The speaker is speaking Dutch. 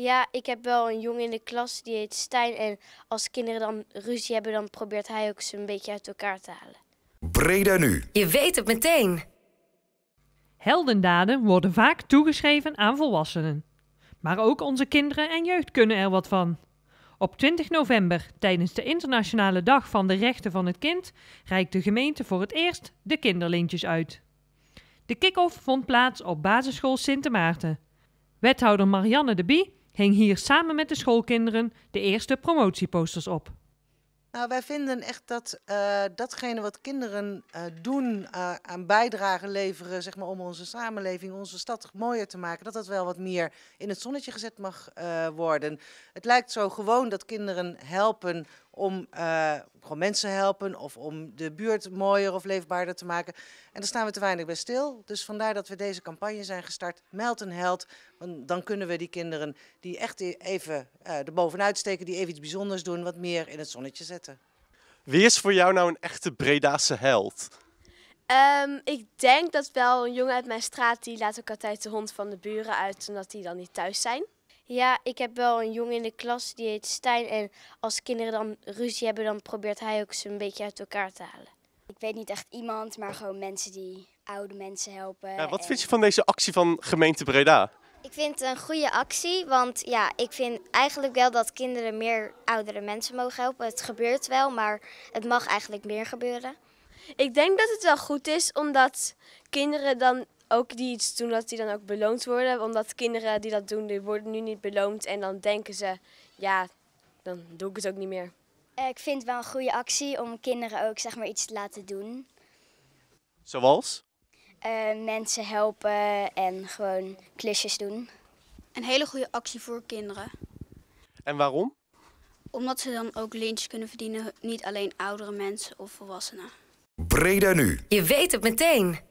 Ja, ik heb wel een jongen in de klas die heet Stijn. En als kinderen dan ruzie hebben, dan probeert hij ook ze een beetje uit elkaar te halen. Breda nu. Je weet het meteen. Heldendaden worden vaak toegeschreven aan volwassenen. Maar ook onze kinderen en jeugd kunnen er wat van. Op 20 november, tijdens de Internationale Dag van de Rechten van het Kind, reikt de gemeente voor het eerst de kinderlintjes uit. De kick-off vond plaats op basisschool Sint Maarten. Wethouder Marianne de Bie hing hier samen met de schoolkinderen de eerste promotieposters op. Nou, wij vinden echt dat eh, datgene wat kinderen eh, doen eh, aan bijdrage leveren, zeg maar, om onze samenleving, onze stad mooier te maken, dat dat wel wat meer in het zonnetje gezet mag worden. Het lijkt zo gewoon dat kinderen helpen om uh, gewoon mensen helpen of om de buurt mooier of leefbaarder te maken. En daar staan we te weinig bij stil. Dus vandaar dat we deze campagne zijn gestart, Meld een Held. Want dan kunnen we die kinderen die echt e-, even de eh, erbovenuit steken, die even iets bijzonders doen, wat meer in het zonnetje zetten. Wie is voor jou nou een echte Bredaanse held? Ehm, ik denk dat wel een jongen uit mijn straat, die laat ook altijd de hond van de buren uit, omdat die dan niet thuis zijn. Ja, ik heb wel een jongen in de klas die heet Stijn. En als kinderen dan ruzie hebben, dan probeert hij ook ze een beetje uit elkaar te halen. Ik weet niet echt iemand, maar gewoon mensen die oude mensen helpen. Ja, wat vind je van deze actie van gemeente Breda? Ik vind het een goede actie, want ja, ik vind eigenlijk wel dat kinderen meer oudere mensen mogen helpen. Het gebeurt wel, maar het mag eigenlijk meer gebeuren. Ik denk dat het wel goed is, omdat kinderen dan ook die iets doen, dat die dan ook beloond worden. Omdat kinderen die dat doen, die worden nu niet beloond. En dan denken ze, ja, dan doe ik het ook niet meer. Eh, ik vind het wel een goede actie om kinderen ook zeg maar, iets te laten doen. Zoals? Eh, mensen helpen en gewoon klusjes doen. Een hele goede actie voor kinderen. En waarom? Omdat ze dan ook lintjes kunnen verdienen, niet alleen oudere mensen of volwassenen. Breda nu. Je weet het meteen.